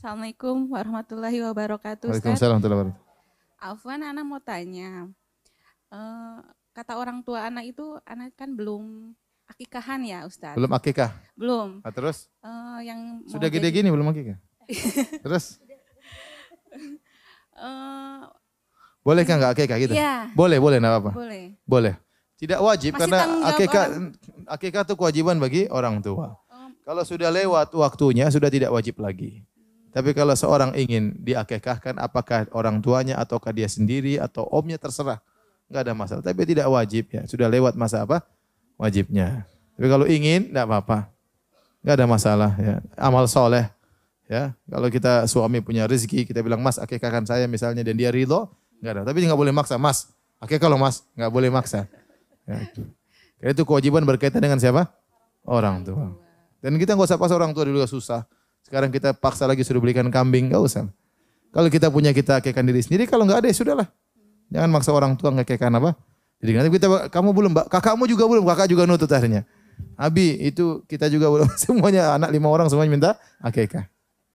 Assalamualaikum warahmatullahi wabarakatuh. Waalaikumsalam warahmatullahi wabarakatuh. Afwan, anak mau tanya. Uh, kata orang tua anak itu, anak kan belum akikahan ya Ustaz? Belum akikah? Belum. Nah, terus? Uh, yang Sudah gede jadi... gini belum akikah? terus? uh, eh, boleh kan nggak akikah gitu? Iya. Boleh, boleh, nggak apa-apa. Boleh. Boleh. Tidak wajib Masih karena akikah, akikah itu kewajiban bagi orang tua. Oh. Kalau sudah lewat waktunya, sudah tidak wajib lagi. Tapi kalau seorang ingin diakekahkan, apakah orang tuanya ataukah dia sendiri atau omnya terserah. Enggak ada masalah. Tapi tidak wajib ya. Sudah lewat masa apa? Wajibnya. Tapi kalau ingin, enggak apa-apa. Enggak ada masalah ya. Amal soleh. Ya, kalau kita suami punya rezeki, kita bilang mas akekahkan saya misalnya dan dia ridho, enggak ada. Tapi enggak boleh maksa, mas. Akekah kalau mas, enggak boleh maksa. Ya. Karena itu kewajiban berkaitan dengan siapa? Orang tua. Dan kita enggak usah pas orang tua dulu susah. Sekarang kita paksa lagi suruh belikan kambing, enggak usah. Kalau kita punya kita kekan diri sendiri, kalau enggak ada ya sudahlah. Jangan maksa orang tua kekan apa? Jadi nanti kita kamu belum, Mbak. Kakakmu juga belum, kakak juga nutut akhirnya. Abi itu kita juga belum semuanya anak lima orang semuanya minta akekah.